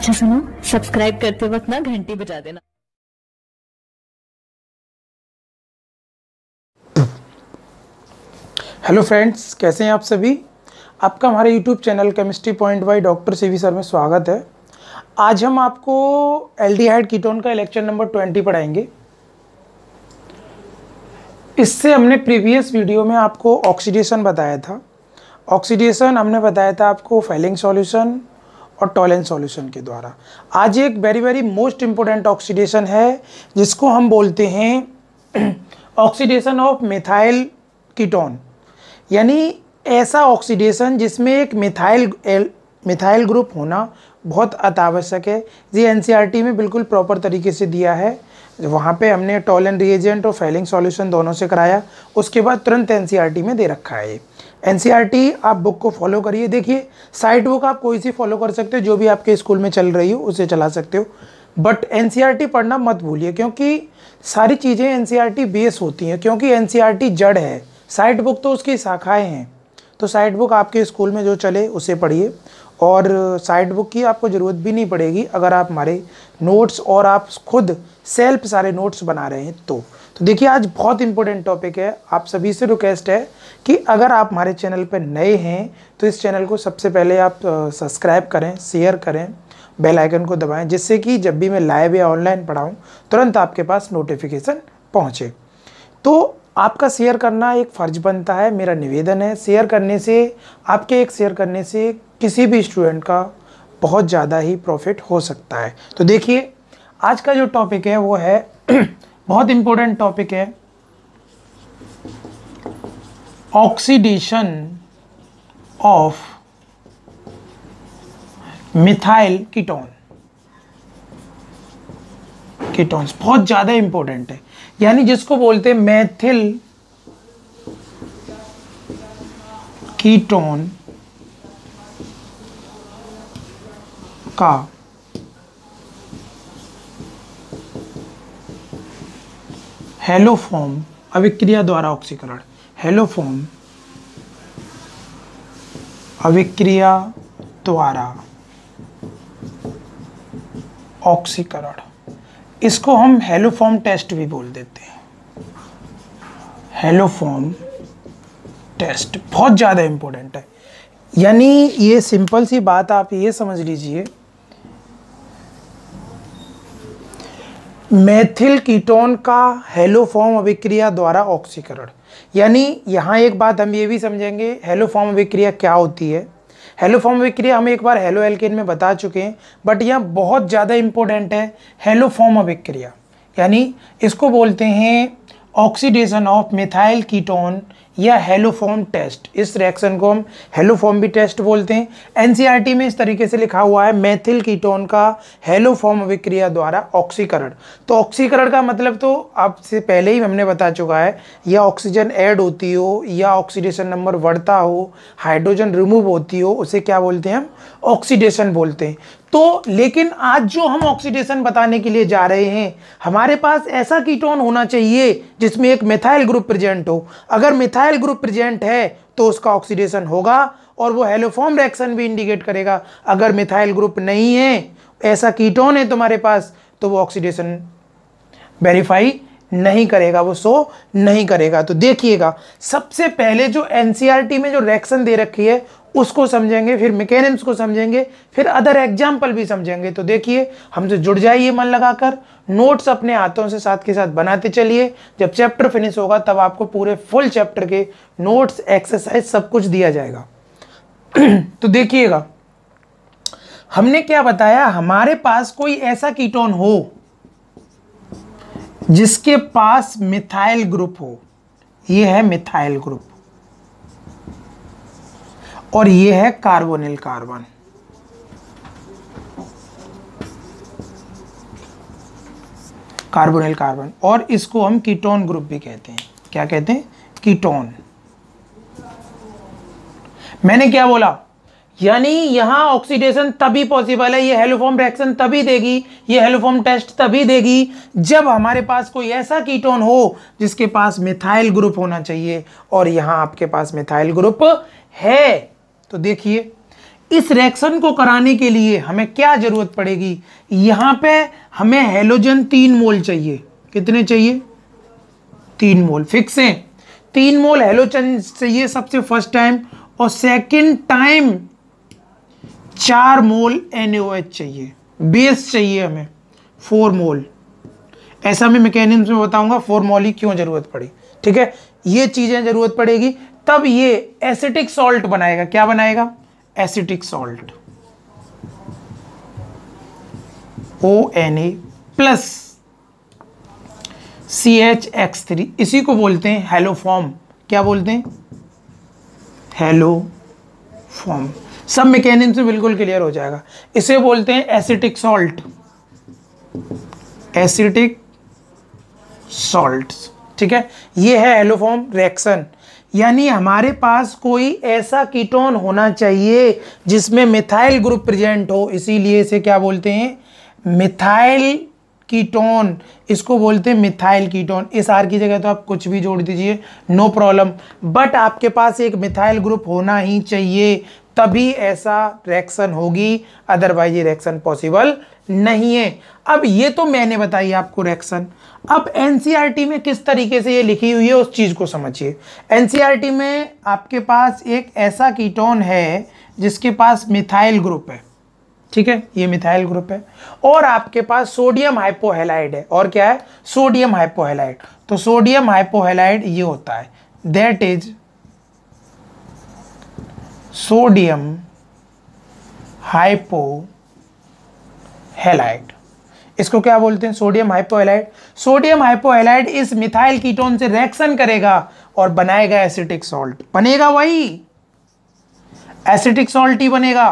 अच्छा सुनो सब्सक्राइब करते वक्त ना घंटी बजा देना हेलो फ्रेंड्स कैसे हैं आप सभी आपका हमारे YouTube channel chemistry point by doctor C sir में स्वागत है आज हम आपको एल्डिहाइड कीटोन का लेक्चर नंबर ट्वेंटी पढ़ाएंगे इससे हमने प्रीवियस वीडियो में आपको ऑक्सीडेशन बताया था ऑक्सीडेशन हमने बताया था आपको फेलिंग सॉल्यूशन और टॉयलेंट सॉल्यूशन के द्वारा आज एक very very most important oxidation है जिसको हम बोलते हैं ऑक्सीडेशन ऑफ मिथाइल कीटोन यानी ऐसा ऑक्सीडेशन जिसमें एक मिथाइल मिथाइल ग्रुप होना बहुत अतावश्यक है ये एन e में बिल्कुल प्रॉपर तरीके से दिया है वहाँ पे हमने टॉलन रिएजेंट और फेलिंग सॉल्यूशन दोनों से कराया उसके बाद तुरंत एन e में दे रखा है एन आप बुक को फॉलो करिए देखिए साइट बुक आप कोई सी फॉलो कर सकते हो जो भी आपके स्कूल में चल रही हो उसे चला सकते हो बट एन पढ़ना मत भूलिए क्योंकि सारी चीज़ें एन बेस होती हैं क्योंकि एन जड़ है साइट बुक तो उसकी शाखाएँ हैं तो साइट बुक आपके स्कूल में जो चले उसे पढ़िए और साइड बुक की आपको ज़रूरत भी नहीं पड़ेगी अगर आप हमारे नोट्स और आप खुद सेल्फ सारे नोट्स बना रहे हैं तो तो देखिए आज बहुत इंपॉर्टेंट टॉपिक है आप सभी से रिक्वेस्ट है कि अगर आप हमारे चैनल पर नए हैं तो इस चैनल को सबसे पहले आप सब्सक्राइब करें शेयर करें बेल आइकन को दबाएं जिससे कि जब भी मैं लाइव या ऑनलाइन पढ़ाऊं तुरंत आपके पास नोटिफिकेशन पहुंचे तो आपका शेयर करना एक फ़र्ज बनता है मेरा निवेदन है शेयर करने से आपके एक शेयर करने से किसी भी स्टूडेंट का बहुत ज़्यादा ही प्रॉफिट हो सकता है तो देखिए आज का जो टॉपिक है वो है बहुत इम्पोर्टेंट टॉपिक है oxidation of methyl ketone ketones बहुत ज़्यादा इम्पोर्टेंट है यानी जिसको बोलते मैथिल कीटोन का हेलोफॉर्म अविक्रिया द्वारा ऑक्सीकरण हेलोफॉर्म अविक्रिया द्वारा ऑक्सीकरण इसको हम हेलोफॉर्म टेस्ट भी बोल देते हैं हेलोफॉर्म टेस्ट बहुत ज़्यादा इम्पोर्टेंट है यानी ये सिंपल सी बात आप ये समझ लीजिए मैथिल कीटोन का हेलोफॉर्म अभिक्रिया द्वारा ऑक्सीकरण यानी यहाँ एक बात हम ये भी समझेंगे हेलोफॉर्म अभिक्रिया क्या होती है हेलोफॉर्म अभिक्रिया हम एक बार हेलो एल्केन में बता चुके हैं बट यह बहुत ज़्यादा इंपॉर्टेंट है हेलोफॉर्म अभिक्रिया यानी इसको बोलते हैं ऑक्सीडेशन ऑफ मिथाइल कीटोन या हेलोफॉर्म टेस्ट इस रिएक्शन को हम हेलोफॉर्म भी टेस्ट बोलते हैं एनसीईआरटी e में इस तरीके से लिखा हुआ है मैथिल कीटोन का हेलोफॉर्म अभिक्रिया द्वारा ऑक्सीकरण तो ऑक्सीकरण का मतलब तो आपसे पहले ही हमने बता चुका है या ऑक्सीजन ऐड होती हो या ऑक्सीडेशन नंबर बढ़ता हो हाइड्रोजन रिमूव होती हो उसे क्या बोलते हैं हम ऑक्सीडेशन बोलते हैं तो लेकिन आज जो हम ऑक्सीडेशन बताने के लिए जा रहे हैं हमारे पास ऐसा कीटोन होना चाहिए जिसमें एक मिथाइल ग्रुप प्रेजेंट हो अगर मिथाइल ग्रुप प्रेजेंट है तो उसका ऑक्सीडेशन होगा और वो हेलोफॉर्म रिएक्शन भी इंडिकेट करेगा अगर मिथाइल ग्रुप नहीं है ऐसा कीटोन है तुम्हारे पास तो वो ऑक्सीडेशन वेरीफाई नहीं करेगा वो शो नहीं करेगा तो देखिएगा सबसे पहले जो एन e में जो रिएक्शन दे रखी है उसको समझेंगे फिर मैकेनिम्स को समझेंगे फिर अदर एग्जाम्पल भी समझेंगे तो देखिए हमसे जुड़ जाइए मन लगाकर नोट्स अपने हाथों से साथ के साथ बनाते चलिए जब चैप्टर फिनिश होगा तब आपको पूरे फुल चैप्टर के नोट्स एक्सरसाइज सब कुछ दिया जाएगा तो देखिएगा हमने क्या बताया हमारे पास कोई ऐसा कीटोन हो जिसके पास मिथाइल ग्रुप हो ये है मिथाइल ग्रुप और ये है कार्बोनिल कार्बन कार्बोनिल कार्बन और इसको हम कीटोन ग्रुप भी कहते हैं क्या कहते हैं कीटोन मैंने क्या बोला यानी यहां ऑक्सीडेशन तभी पॉसिबल है ये हेलोफॉर्म रिएक्शन तभी देगी ये हेलोफॉर्म टेस्ट तभी देगी जब हमारे पास कोई ऐसा कीटोन हो जिसके पास मिथाइल ग्रुप होना चाहिए और यहाँ आपके पास मिथाइल ग्रुप है तो देखिए इस रिएक्शन को कराने के लिए हमें क्या ज़रूरत पड़ेगी यहाँ पे हमें हेलोजन तीन मोल चाहिए कितने चाहिए तीन मोल फिक्स हैं तीन मोल हेलोजन चाहिए सबसे फर्स्ट टाइम और सेकंड टाइम चार मोल एन चाहिए बेस चाहिए हमें फोर मोल ऐसा मैं मैकेनिज्म में बताऊंगा फोर मोल ही क्यों ज़रूरत पड़ी ठीक है ये चीज़ें ज़रूरत पड़ेगी तब ये एसिटिक सॉल्ट बनाएगा क्या बनाएगा acetic salt O N A plus C H X three इसी को बोलते हैं हेलो फॉर्म क्या बोलते हैं हेलो फॉर्म सब मैकेनिज्म से बिल्कुल क्लियर हो जाएगा इसे बोलते हैं एसिटिक सॉल्ट एसिटिक सॉल्ट ठीक है ये है एलोफॉर्म रिएक्शन यानी हमारे पास कोई ऐसा कीटोन होना चाहिए जिसमें मिथाइल ग्रुप प्रेजेंट हो इसीलिए इसे क्या बोलते हैं मिथाइल कीटोन इसको बोलते हैं मिथाइल कीटोन इस आर की जगह तो आप कुछ भी जोड़ दीजिए नो प्रॉब्लम बट आपके पास एक मिथाइल ग्रुप होना ही चाहिए तभी ऐसा रिएक्शन होगी अदरवाइज ये रिएक्शन पॉसिबल नहीं है अब ये तो मैंने बताई आपको रिएक्शन अब एनसीईआरटी e में किस तरीके से ये लिखी हुई है उस चीज़ को समझिए एनसीईआरटी e में आपके पास एक ऐसा कीटोन है जिसके पास मिथाइल ग्रुप है ठीक है ये मिथाइल ग्रुप है और आपके पास सोडियम हाइपोहेलाइड है और क्या है सोडियम हाइपोहेलाइड तो सोडियम हाइपोहेलाइड ये होता है दैट इज सोडियम हाइपोहेलाइड इसको क्या बोलते हैं सोडियम हाइपोहेलाइड सोडियम हाइपोहेलाइड इस मिथाइल कीटोन से रिएक्शन करेगा और बनाएगा एसिटिक सॉल्ट बनेगा वही एसिटिक सॉल्ट ही बनेगा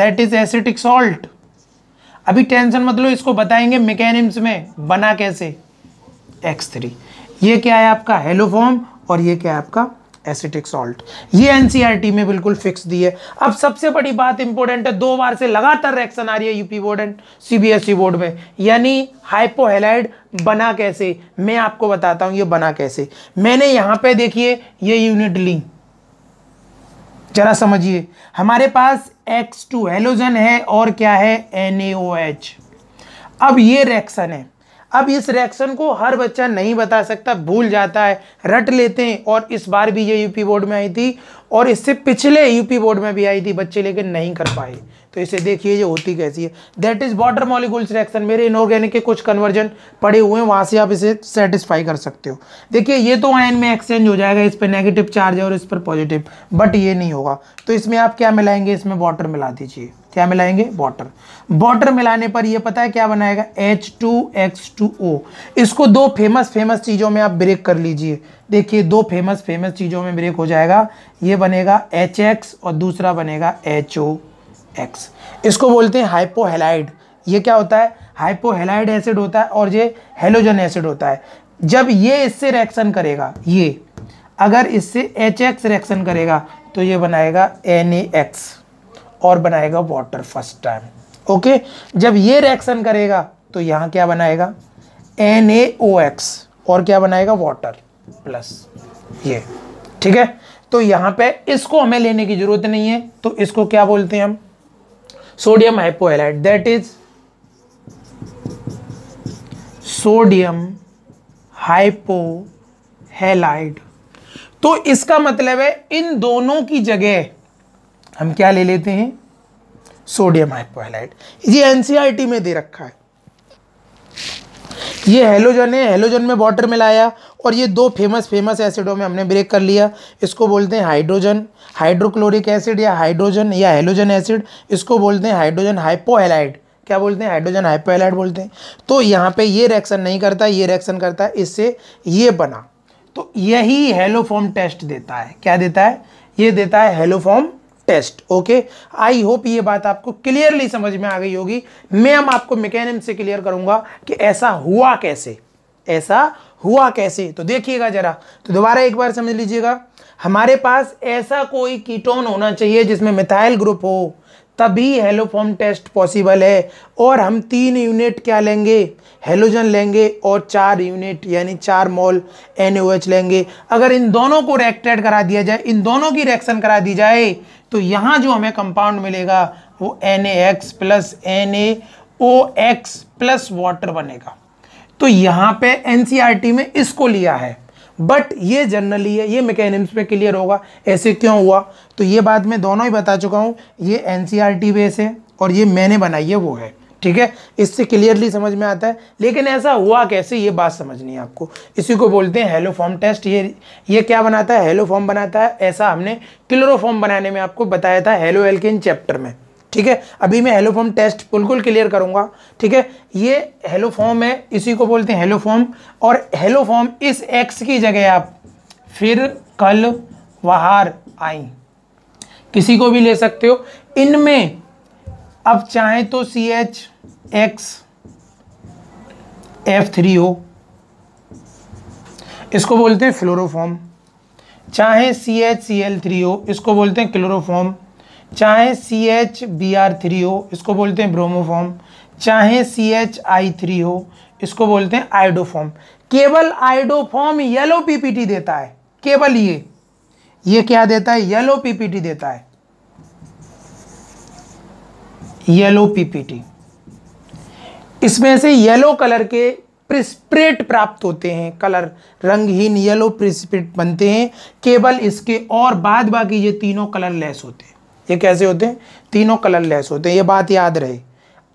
दैट इज एसिटिक सॉल्ट अभी टेंशन मत लो इसको बताएंगे मैकेनिम्स में बना कैसे एक्स थ्री ये क्या है आपका हेलोफॉर्म और ये क्या है आपका एसिटिक सॉल्ट ये एनसीईआरटी e में बिल्कुल फिक्स दी है अब सबसे बड़ी बात इंपॉर्टेंट है दो बार से लगातार रिएक्शन आ रही है UP board and CBSE board में यानी हाइपोहेलाइड बना कैसे मैं आपको बताता हूं ये बना कैसे मैंने यहां पे देखिए ये यूनिट ली जरा समझिए हमारे पास एक्स टू हेलोजन है और क्या है एन अब ये रिएक्शन है अब इस रिएक्शन को हर बच्चा नहीं बता सकता भूल जाता है रट लेते हैं और इस बार भी ये यूपी बोर्ड में आई थी और इससे पिछले यूपी बोर्ड में भी आई थी बच्चे लेकिन नहीं कर पाए तो इसे देखिए ये होती कैसी है that is water molecules reaction मेरे इनऑर्गेनिक के कुछ कन्वर्जन पड़े हुए हैं वहाँ से आप इसे सेटिस्फाई कर सकते हो देखिए ये तो आयन में एक्सचेंज हो जाएगा इस पर नेगेटिव चार्ज है और इस पर पॉजिटिव बट ये नहीं होगा तो इसमें आप क्या मिलाएंगे इसमें वाटर मिला दीजिए क्या मिलाएंगे वाटर वाटर मिलाने पर ये पता है क्या बनाएगा H two X two O इसको दो फेमस फेमस चीज़ों में आप ब्रेक कर लीजिए देखिए दो फेमस फेमस चीज़ों में ब्रेक हो जाएगा ये बनेगा एच एक्स और दूसरा बनेगा एच ओ एक्स इसको बोलते हैं हाइपोहेलाइड ये क्या होता है हाइपोहेलाइड एसिड होता है और ये हेलोजन एसिड होता है जब ये इससे रिएक्शन करेगा ये अगर इससे एच एक्स रिएक्शन करेगा तो ये बनाएगा एन एक्स और बनाएगा वाटर फर्स्ट टाइम ओके जब ये रिएक्शन करेगा तो यहाँ क्या बनाएगा एन और क्या बनाएगा वाटर प्लस ये ठीक है तो यहाँ पे इसको हमें लेने की ज़रूरत नहीं है तो इसको क्या बोलते हैं हम sodium hypohalite that is sodium hypohalite तो इसका मतलब है इन दोनों की जगह हम क्या ले लेते हैं सोडियम हाइपोहेलाइट ये एनसीईआरटी e में दे रखा है ये हेलोजन है हेलोजन में वाटर मिलाया और ये दो फेमस फेमस एसिडों में हमने ब्रेक कर लिया इसको बोलते हैं हाइड्रोजन हाइड्रोक्लोरिक एसिड या हाइड्रोजन या हेलोजन एसिड इसको बोलते हैं हाइड्रोजन हाइपोहेलाइड क्या बोलते हैं हाइड्रोजन हाइपोहेलाइड बोलते हैं तो यहाँ पे ये रिएक्शन नहीं करता ये रिएक्शन करता है इससे ये बना तो यही हेलोफॉर्म टेस्ट देता है क्या देता है ये देता है haloform test okay I hope ये बात आपको क्लियरली समझ में आ गई होगी मैं हम आपको मैकेनिज्म से क्लियर करूंगा कि ऐसा हुआ कैसे ऐसा हुआ कैसे तो देखिएगा जरा तो दोबारा एक बार समझ लीजिएगा हमारे पास ऐसा कोई कीटोन होना चाहिए जिसमें मिथाइल ग्रुप हो तभी हेलोफॉर्म टेस्ट पॉसिबल है और हम तीन यूनिट क्या लेंगे हेलोजन लेंगे और चार यूनिट यानी चार मॉल एन लेंगे अगर इन दोनों को रिएक्टेड करा दिया जाए इन दोनों की रिएक्शन करा दी जाए तो यहाँ जो हमें कंपाउंड मिलेगा वो N A X plus N A O X plus water बनेगा तो यहाँ पे एनसीईआरटी e में इसको लिया है बट ये जनरली है ये मैकेनिम्स पे क्लियर होगा ऐसे क्यों हुआ तो ये बात मैं दोनों ही बता चुका हूँ ये एनसीईआरटी बेस e है और ये मैंने बनाई है वो है ठीक है इससे क्लियरली समझ में आता है लेकिन ऐसा हुआ कैसे ये बात समझनी है आपको इसी को बोलते हैं हेलो फॉर्म टेस्ट ये ये क्या बनाता है हेलो फॉर्म बनाता है ऐसा हमने क्लोरोफॉर्म बनाने में आपको बताया था हेलो एल्किन चैप्टर में ठीक है अभी मैं हेलोफॉर्म टेस्ट बिल्कुल क्लियर करूंगा ठीक है ये हेलोफॉर्म है इसी को बोलते हैं हेलोफॉर्म और हेलोफॉर्म इस एक्स की जगह आप फिर कल वहार आई किसी को भी ले सकते हो इनमें अब चाहे तो C H X F three हो इसको बोलते हैं फ्लोरोफॉर्म चाहे C H C L three हो इसको बोलते हैं क्लोरोफॉर्म चाहे C H B R three हो इसको बोलते हैं ब्रोमोफॉर्म चाहे सी एच आई थ्री हो इसको बोलते हैं आइडोफॉर्म केवल आइडोफॉर्म येलो पीपीटी देता है केवल ये ये क्या देता है येलो पीपीटी देता है येलो पीपीटी इसमें से येलो कलर के प्रिस्प्रेट प्राप्त होते हैं कलर रंगहीन येलो प्रिस्प्रेट बनते हैं केवल इसके और बाद बाकी ये तीनों कलर लेस होते हैं ये कैसे होते हैं तीनों कलर लेस होते हैं ये बात याद रहे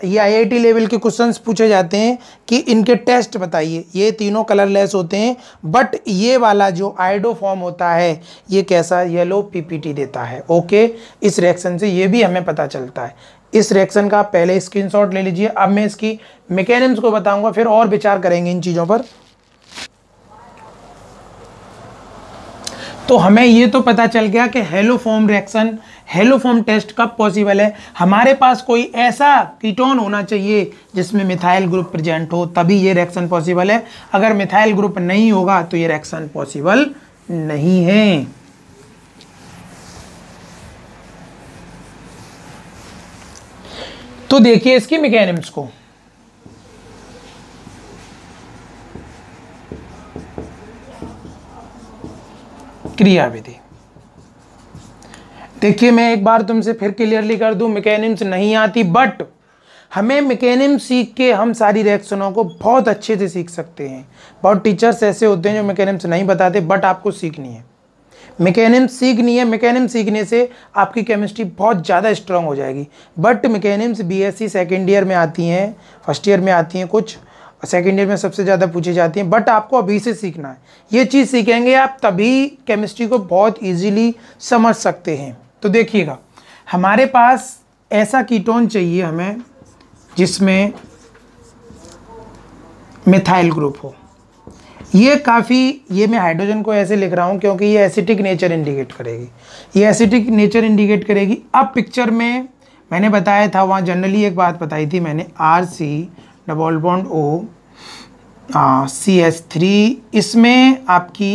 ये आईआईटी लेवल के क्वेश्चंस पूछे जाते हैं कि इनके टेस्ट बताइए ये तीनों कलर लेस होते हैं बट ये वाला जो आइडो फॉर्म होता है ये कैसा येलो पीपीटी देता है ओके इस रिएक्शन से ये भी हमें पता चलता है इस रिएक्शन का पहले स्क्रीनशॉट ले लीजिए अब मैं इसकी मैकेनिज्म को बताऊंगा फिर और विचार करेंगे इन चीज़ों पर तो हमें ये तो पता चल गया कि hello form reaction haloform test कब पॉसिबल है हमारे पास कोई ऐसा कीटोन होना चाहिए जिसमें मिथाइल ग्रुप प्रेजेंट हो तभी ये रिएक्शन पॉसिबल है अगर मिथाइल ग्रुप नहीं होगा तो ये रिएक्शन पॉसिबल नहीं है तो देखिए इसकी मैकेनिम्स को क्रियाविधि देखिए मैं एक बार तुमसे फिर क्लियरली कर दूं मैकेनिम्स नहीं आती बट हमें मैकेनिम्स सीख के हम सारी रिएक्शनों को बहुत अच्छे से सीख सकते हैं बहुत टीचर्स ऐसे होते हैं जो मैकेनिम्स नहीं बताते बट आपको सीखनी है मैकेनिम्स सीखनी है मैकेनिम सीखने से आपकी केमिस्ट्री बहुत ज़्यादा स्ट्रांग हो जाएगी बट मैकेनिम्स सी सेकेंड ईयर में आती हैं फर्स्ट ईयर में आती हैं कुछ सेकेंड ईयर में सबसे ज़्यादा पूछी जाती हैं बट आपको अभी से सीखना है ये चीज़ सीखेंगे आप तभी केमिस्ट्री को बहुत ईजीली समझ सकते हैं तो देखिएगा हमारे पास ऐसा कीटोन चाहिए हमें जिसमें मिथाइल ग्रुप हो ये काफ़ी ये मैं हाइड्रोजन को ऐसे लिख रहा हूँ क्योंकि ये एसिटिक नेचर इंडिकेट करेगी ये एसिटिक नेचर इंडिकेट करेगी अब पिक्चर में मैंने बताया था वहाँ जनरली एक बात बताई थी मैंने R C double bond O C S three इसमें आपकी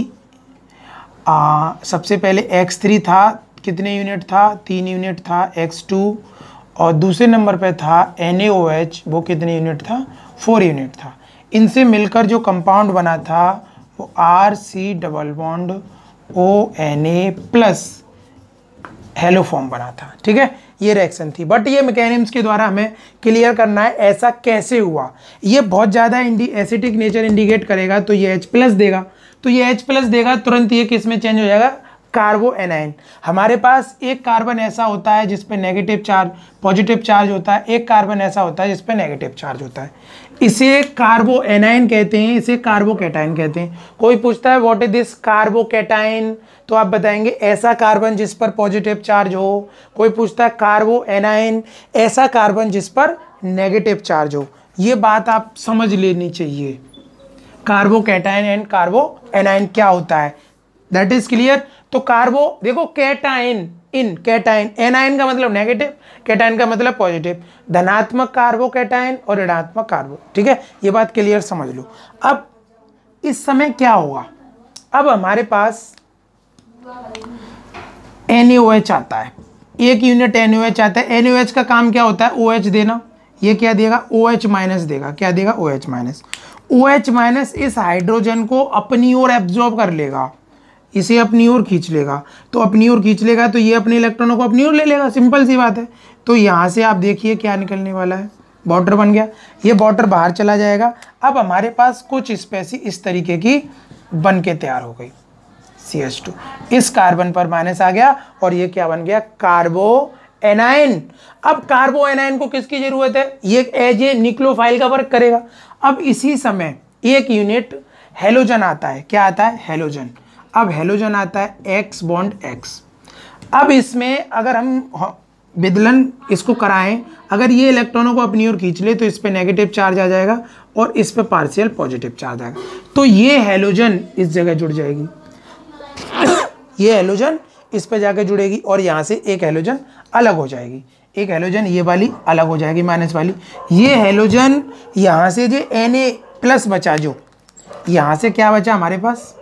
आ, सबसे पहले एक्स थ्री था कितने यूनिट था तीन यूनिट था एक्स टू और दूसरे नंबर पे था एन वो कितने यूनिट था फोर यूनिट था इनसे मिलकर जो कंपाउंड बना था वो R C double bond O N A plus haloform बना था ठीक है ये रिएक्शन थी बट ये मैकेनिम्स के द्वारा हमें क्लियर करना है ऐसा कैसे हुआ ये बहुत ज़्यादा एसिटिक नेचर इंडिकेट करेगा तो ये H प्लस देगा तो ये H प्लस देगा तुरंत ये किस में चेंज हो जाएगा कार्बो एनाइन हमारे पास एक कार्बन ऐसा होता है जिसपे नेगेटिव चार्ज पॉजिटिव चार्ज होता है एक कार्बन ऐसा होता है जिसपे नेगेटिव चार्ज होता है इसे कार्बो एनाइन कहते हैं इसे कार्बो कैटाइन कहते हैं कोई पूछता है what is this carbocation तो आप बताएंगे ऐसा कार्बन जिस पर पॉजिटिव चार्ज हो कोई पूछता है कार्बो एनाइन ऐसा कार्बन जिस पर नेगेटिव चार्ज हो ये बात आप समझ लेनी चाहिए carbocation and carbanion क्या होता है दैट इज क्लियर तो कार्बो देखो कैटाइन इन कैटाइन एनाइन का मतलब नेगेटिव कैटाइन का मतलब पॉजिटिव धनात्मक कार्बो कैटाइन और ऋणात्मक कार्बो ठीक है ये बात क्लियर समझ लो अब इस समय क्या होगा अब हमारे पास एन आता है एक यूनिट एन आता है एन का काम क्या होता है ओ OH देना ये क्या देगा ओ OH माइनस देगा क्या देगा O OH minus O OH minus इस हाइड्रोजन को अपनी ओर एब्जॉर्ब कर लेगा इसे अपनी ओर खींच लेगा तो अपनी ओर खींच लेगा तो ये अपने इलेक्ट्रॉनों को अपनी ओर ले लेगा सिंपल सी बात है तो यहाँ से आप देखिए क्या निकलने वाला है बॉर्डर बन गया ये बॉर्डर बाहर चला जाएगा अब हमारे पास कुछ स्पेसी इस तरीके की बन के तैयार हो गई सी एस टू इस कार्बन पर माइनस आ गया और ये क्या बन गया कार्बो एनाइन अब कार्बो एनाइन को किसकी जरूरत है ये एज ए निक्लोफाइल का वर्क करेगा अब इसी समय एक यूनिट हेलोजन आता है क्या आता है हेलोजन अब हेलोजन आता है एक्स बॉन्ड एक्स अब इसमें अगर हम विदलन इसको कराएं अगर ये इलेक्ट्रॉनों को अपनी ओर खींच ले तो इस पर नेगेटिव चार्ज आ जाएगा और इस पर पार्शियल पॉजिटिव चार्ज आएगा तो ये हेलोजन इस जगह जुड़ जाएगी ये हेलोजन इस पर जाकर जुड़ेगी और यहाँ से एक हेलोजन अलग हो जाएगी एक हेलोजन ये वाली अलग हो जाएगी माइनस वाली ये हेलोजन यहाँ से जो एन ए प्लस बचा जो यहाँ से क्या बचा हमारे पास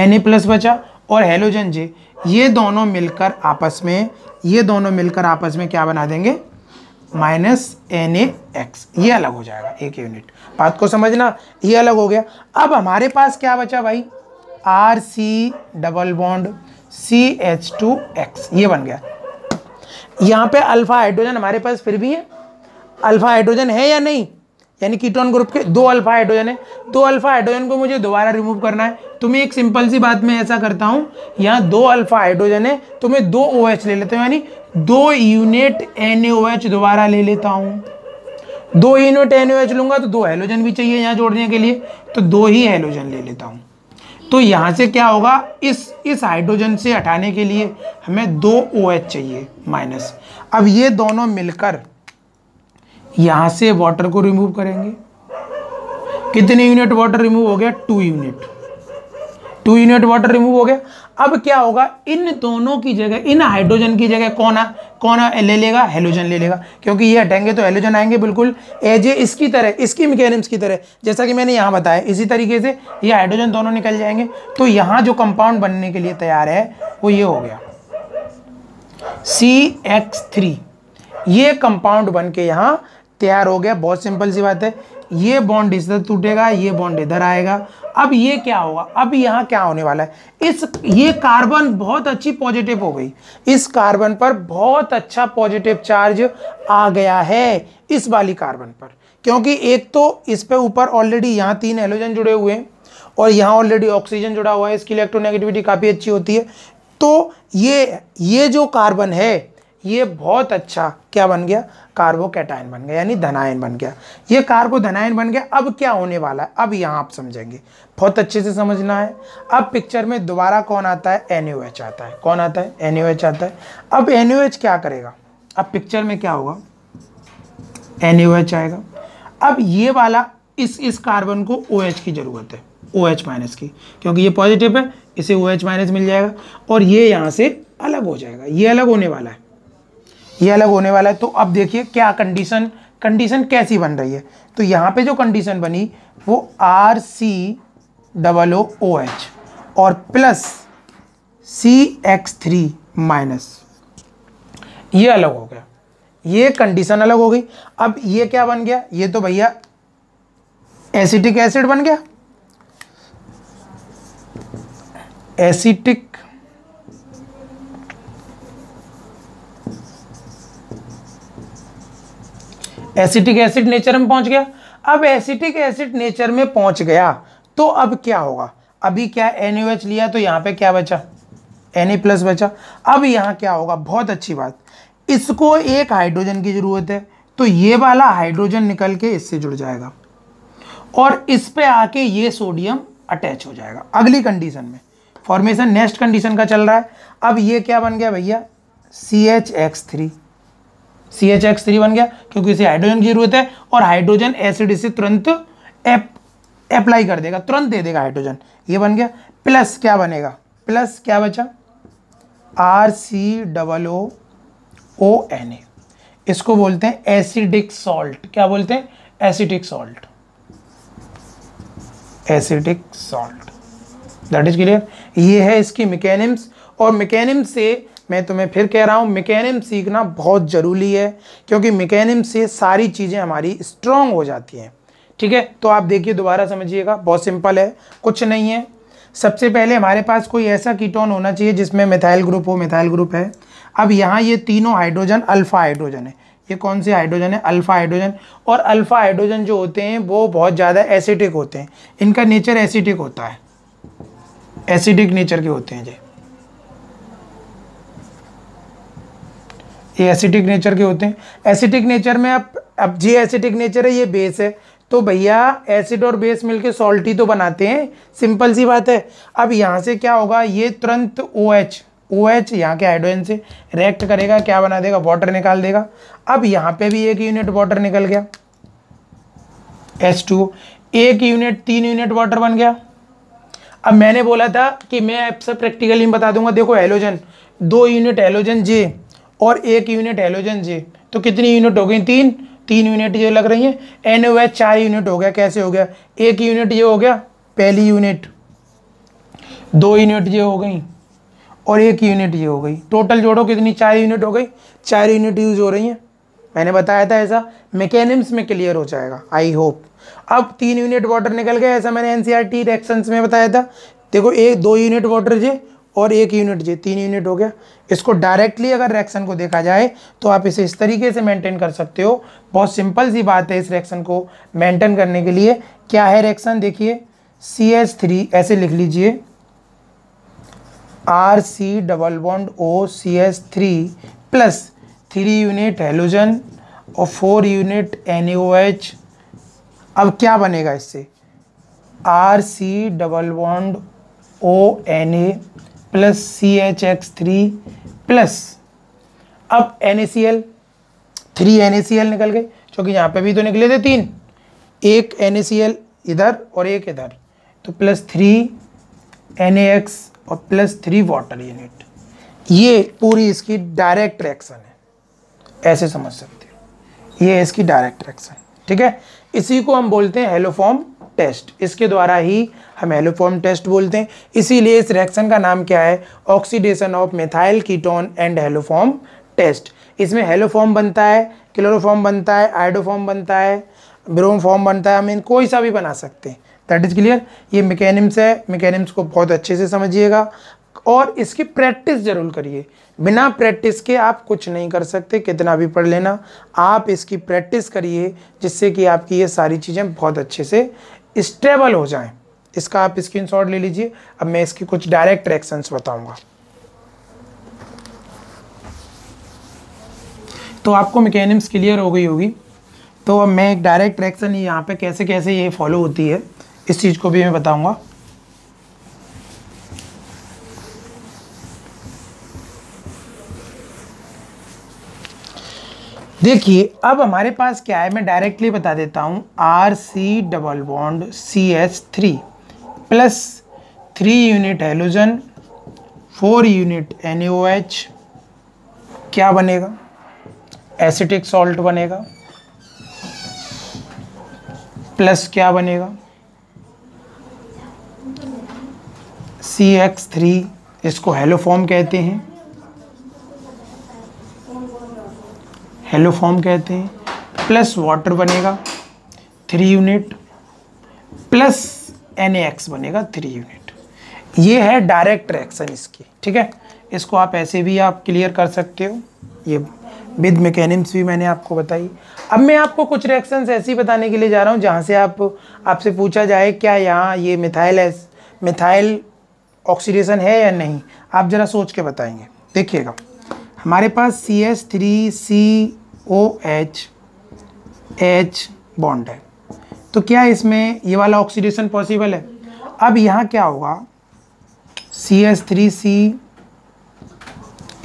एन ए प्लस बचा और हेलोजन जे ये दोनों मिलकर आपस में ये दोनों मिलकर आपस में क्या बना देंगे माइनस एन ए एक्स ये अलग हो जाएगा एक यूनिट बात को समझना ये अलग हो गया अब हमारे पास क्या बचा भाई R C double bond C H two X ये बन गया यहाँ पे अल्फ़ा हाइड्रोजन हमारे पास फिर भी है अल्फ़ा हाइड्रोजन है या नहीं यानी कीटोन ग्रुप के दो अल्फा हाइड्रोजन है तो अल्फा हाइड्रोजन को मुझे दोबारा रिमूव करना है तो मैं एक सिंपल सी बात में ऐसा करता हूँ यहाँ दो अल्फा हाइड्रोजन है तो मैं दो ओ OH ले लेता हूँ यानी दो यूनिट एन दोबारा ले लेता हूँ दो यूनिट एन लूंगा तो दो हेलोजन भी चाहिए यहाँ जोड़ने के लिए तो दो ही हेलोजन ले लेता हूँ तो यहाँ से क्या होगा इस इस हाइड्रोजन से हटाने के लिए हमें दो ओ OH चाहिए माइनस अब ये दोनों मिलकर यहाँ से वाटर को रिमूव करेंगे कितने यूनिट वाटर रिमूव हो गया two unit two unit water remove हो गया अब क्या होगा इन दोनों की जगह इन हाइड्रोजन की जगह कौन आ कौन आ ले लेगा हेलोजन ले लेगा क्योंकि ये हटेंगे तो हेलोजन आएंगे बिल्कुल एज इसकी तरह इसकी मैकेनिम्स की तरह जैसा कि मैंने यहाँ बताया इसी तरीके से ये हाइड्रोजन दोनों निकल जाएंगे तो यहाँ जो कंपाउंड बनने के लिए तैयार है वो ये हो गया सी एक्स थ्री ये कंपाउंड बन के यहाँ तैयार हो गया बहुत सिंपल सी बात है ये बॉन्ड इधर टूटेगा ये बॉन्ड इधर आएगा अब ये क्या होगा अब यहाँ क्या होने वाला है इस ये कार्बन बहुत अच्छी पॉजिटिव हो गई इस कार्बन पर बहुत अच्छा पॉजिटिव चार्ज आ गया है इस वाली कार्बन पर क्योंकि एक तो इस पे ऊपर ऑलरेडी यहाँ तीन हेलोजन जुड़े हुए हैं और यहाँ ऑलरेडी ऑक्सीजन जुड़ा हुआ है इसकी इलेक्ट्रोनेगेटिविटी काफ़ी अच्छी होती है तो ये ये जो कार्बन है ये बहुत अच्छा क्या बन गया कैटाइन बन गया यानी धनायन बन गया ये कार्बो धनायन बन गया अब क्या होने वाला है अब यहाँ आप समझेंगे बहुत अच्छे से समझना है अब पिक्चर में दोबारा कौन आता है एन आता है कौन आता है एन आता है अब एन क्या करेगा अब पिक्चर में क्या होगा एन आएगा अब ये वाला इस इस कार्बन को ओ OH की ज़रूरत है ओ OH माइनस की क्योंकि ये पॉजिटिव है इसे ओ OH माइनस मिल जाएगा और ये यहाँ से अलग हो जाएगा ये अलग होने वाला है ये अलग होने वाला है तो अब देखिए क्या कंडीशन कंडीशन कैसी बन रही है तो यहाँ पे जो कंडीशन बनी वो R C double O O H और plus C X three minus ये अलग हो गया ये कंडीशन अलग हो गई अब ये क्या बन गया ये तो भैया एसिटिक एसिड बन गया एसिटिक एसिटिक एसिड नेचर में पहुंच गया अब एसिटिक एसिड नेचर में पहुंच गया तो अब क्या होगा अभी क्या एन लिया तो यहाँ पे क्या बचा एन प्लस बचा अब यहाँ क्या होगा बहुत अच्छी बात इसको एक हाइड्रोजन की ज़रूरत है तो ये वाला हाइड्रोजन निकल के इससे जुड़ जाएगा और इस पे आके ये सोडियम अटैच हो जाएगा अगली कंडीशन में फॉर्मेशन नेक्स्ट कंडीशन का चल रहा है अब ये क्या बन गया भैया C H X three C H X three बन गया क्योंकि इसे हाइड्रोजन की जरूरत है और हाइड्रोजन एसिड इसे तुरंत अप्लाई कर देगा तुरंत दे देगा हाइड्रोजन ये बन गया प्लस क्या बनेगा प्लस क्या बचा R C double O O N A इसको बोलते हैं एसिडिक सॉल्ट क्या बोलते हैं acidic salt acidic salt that is clear ये है इसकी मैकेनिम्स और मैकेनिम से मैं तुम्हें फिर कह रहा हूँ मैकेनिम सीखना बहुत ज़रूरी है क्योंकि मैकेनिम से सारी चीज़ें हमारी स्ट्रांग हो जाती हैं ठीक है तो आप देखिए दोबारा समझिएगा बहुत सिंपल है कुछ नहीं है सबसे पहले हमारे पास कोई ऐसा कीटोन होना चाहिए जिसमें मिथाइल ग्रुप हो मिथाइल ग्रुप है अब यहाँ ये तीनों हाइड्रोजन अल्फ़ा हाइड्रोजन है ये कौन से हाइड्रोजन है अल्फ़ा हाइड्रोजन और अल्फ़ा हाइड्रोजन जो होते हैं वो बहुत ज़्यादा एसिडिक होते हैं इनका नेचर एसिडिक होता है एसिडिक नेचर के होते हैं जी ये एसिडिक नेचर के होते हैं एसिडिक नेचर में अब अब जी एसिडिक नेचर है ये बेस है तो भैया एसिड और बेस मिलके सॉल्टी तो बनाते हैं सिंपल सी बात है अब यहाँ से क्या होगा ये तुरंत ओ एच ओ एच यहाँ के हाइड्रोजन से रिएक्ट करेगा क्या बना देगा वाटर निकाल देगा अब यहाँ पे भी एक यूनिट वाटर निकल गया एस टू एक यूनिट तीन यूनिट वाटर बन गया अब मैंने बोला था कि मैं आपसे प्रैक्टिकली बता दूंगा देखो हेलोजन दो यूनिट हेलोजन जे और एक यूनिट हेलोजन जे तो कितनी यूनिट हो गई तीन तीन यूनिट ये लग रही हैं एन ओ चार यूनिट हो गया कैसे हो गया एक यूनिट ये हो गया पहली यूनिट दो यूनिट ये हो गई और एक यूनिट ये हो गई टोटल जोड़ो कितनी चार यूनिट हो गई चार यूनिट यूज़ हो रही हैं मैंने बताया था ऐसा मैकेनिम्स में क्लियर हो जाएगा आई होप अब तीन यूनिट वाटर निकल गया ऐसा मैंने एन सी टी में बताया था देखो एक दो यूनिट वाटर जे और एक यूनिट जी तीन यूनिट हो गया इसको डायरेक्टली अगर रिएक्शन को देखा जाए तो आप इसे इस तरीके से मेंटेन कर सकते हो बहुत सिंपल सी बात है इस रिएक्शन को मेंटेन करने के लिए क्या है रिएक्शन देखिए सी एच थ्री ऐसे लिख लीजिए R C double bond O C H three plus three unit halogen और फोर यूनिट एन एच अब क्या बनेगा इससे R C double bond O N A plus C H X three plus अब N A C L three N A C L निकल गए क्योंकि यहाँ पे भी तो निकले थे तीन एक एन ए सी एल इधर और एक इधर तो plus three N A X और प्लस थ्री वाटर यूनिट ये पूरी इसकी डायरेक्ट रिएक्शन है ऐसे समझ सकते हो ये इसकी डायरेक्ट रिएक्शन ठीक है इसी को हम बोलते हैं हेलोफॉर्म टेस्ट इसके द्वारा ही हम एलोफॉर्म टेस्ट बोलते हैं इसीलिए इस रिएक्शन का नाम क्या है oxidation of methyl ketone and haloform test इसमें हेलोफॉर्म बनता है क्लोरोफॉर्म बनता है आइडोफॉर्म बनता है ब्रोम फॉर्म बनता है हम कोई सा भी बना सकते हैं दैट इज़ क्लियर ये मैकेनिम्स है मैकेनिम्स को बहुत अच्छे से समझिएगा और इसकी प्रैक्टिस ज़रूर करिए बिना प्रैक्टिस के आप कुछ नहीं कर सकते कितना भी पढ़ लेना आप इसकी प्रैक्टिस करिए जिससे कि आपकी ये सारी चीज़ें बहुत अच्छे से स्टेबल हो जाएं इसका आप स्क्रीनशॉट ले लीजिए अब मैं इसकी कुछ डायरेक्ट रिएक्शंस बताऊंगा तो आपको मैकेनिम्स क्लियर हो गई होगी तो अब मैं एक डायरेक्ट रिएक्शन यहाँ पे कैसे कैसे ये फॉलो होती है इस चीज़ को भी मैं बताऊँगा देखिए अब हमारे पास क्या है मैं डायरेक्टली बता देता हूँ R C double bond C H three plus three unit halogen four unit N H क्या बनेगा एसिटिक सॉल्ट बनेगा प्लस क्या बनेगा सी एक्स थ्री इसको हेलोफॉर्म कहते हैं हेलो फॉर्म कहते हैं प्लस वाटर बनेगा three unit plus N X बनेगा थ्री यूनिट ये है डायरेक्ट रिएक्शन इसकी ठीक है इसको आप ऐसे भी आप क्लियर कर सकते हो ये विद मैकेनिम्स भी मैंने आपको बताई अब मैं आपको कुछ रिएक्शंस ऐसी बताने के लिए जा रहा हूँ जहाँ से आप आपसे पूछा जाए क्या यहाँ ये मिथाइल एस मिथाइल ऑक्सीडेशन है या नहीं आप ज़रा सोच के बताएंगे देखिएगा हमारे पास C S three C O H H bond है तो क्या इसमें ये वाला ऑक्सीडेशन पॉसिबल है अब यहाँ क्या होगा C S three C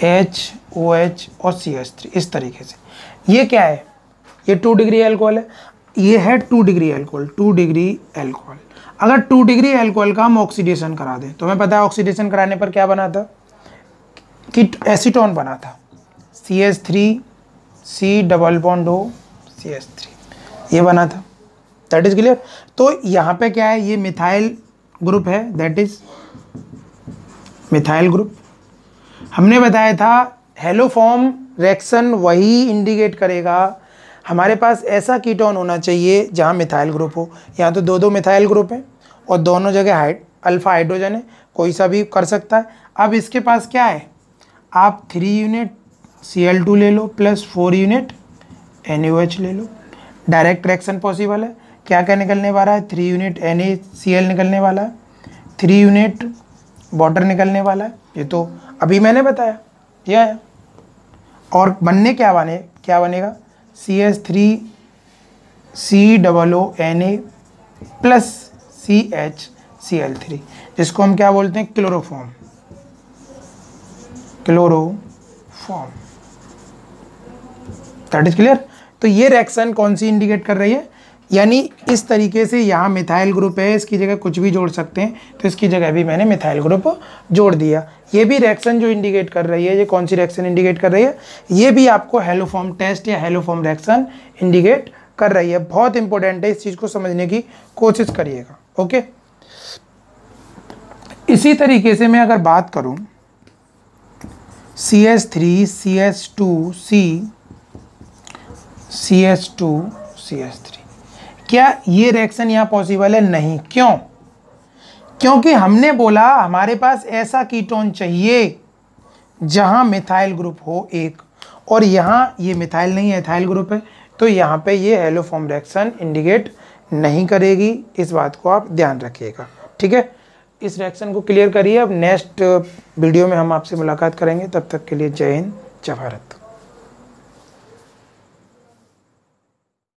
H O H और सी एस थ्री इस तरीके से ये क्या है ये टू डिग्री एल्कोहल है ये है two degree alcohol two degree alcohol अगर टू डिग्री एल्कोहल का हम ऑक्सीडेशन करा दें तो हमें पता है ऑक्सीडेशन कराने पर क्या बना था कि एसीटोन बना था C S three C double bond O C S three ये बना था दैट इज़ क्लियर तो यहाँ पे क्या है ये मिथाइल ग्रुप है दैट इज़ मिथाइल ग्रुप हमने बताया था हेलो फॉर्म रिएक्शन वही इंडिकेट करेगा हमारे पास ऐसा कीटोन होना चाहिए जहाँ मिथाइल ग्रुप हो यहाँ तो दो दो मिथाइल ग्रुप हैं और दोनों जगह हाइड अल्फ़ा हाइड्रोजन है कोई सा भी कर सकता है अब इसके पास क्या है आप three unit C L two ले लो plus four unit N U H ले लो डायरेक्ट रिएक्शन पॉसिबल है क्या क्या निकलने वाला है three unit N A C L निकलने वाला है थ्री यूनिट वाटर निकलने वाला है ये तो अभी मैंने बताया यह है और बनने क्या बने क्या बनेगा C S three C double O N A plus C H C L three जिसको हम क्या बोलते हैं chloroform chloroform that is clear तो ये रिएक्शन कौन सी इंडिकेट कर रही है यानी इस तरीके से यहाँ मिथाइल ग्रुप है इसकी जगह कुछ भी जोड़ सकते हैं तो इसकी जगह भी मैंने मिथाइल ग्रुप जोड़ दिया ये भी रिएक्शन जो इंडिकेट कर रही है ये कौन सी रिएक्शन इंडिकेट कर रही है ये भी आपको हेलोफॉर्म टेस्ट या हेलोफॉर्म रिएक्शन इंडिकेट कर रही है बहुत इंपॉर्टेंट है इस चीज़ को समझने की कोशिश करिएगा ओके इसी तरीके से मैं अगर बात करूँ C S three C S two C C H two C H three क्या ये रिएक्शन यहाँ पॉसिबल है नहीं क्यों क्योंकि हमने बोला हमारे पास ऐसा कीटोन चाहिए जहाँ मिथाइल ग्रुप हो एक और यहाँ ये मिथाइल नहीं है एथाइल ग्रुप है तो यहाँ पे ये हेलोफॉर्म रिएक्शन इंडिकेट नहीं करेगी इस बात को आप ध्यान रखिएगा ठीक है इस रिएक्शन को क्लियर करिए अब नेक्स्ट वीडियो में हम आपसे मुलाकात करेंगे तब तक के लिए जय हिंद जय भारत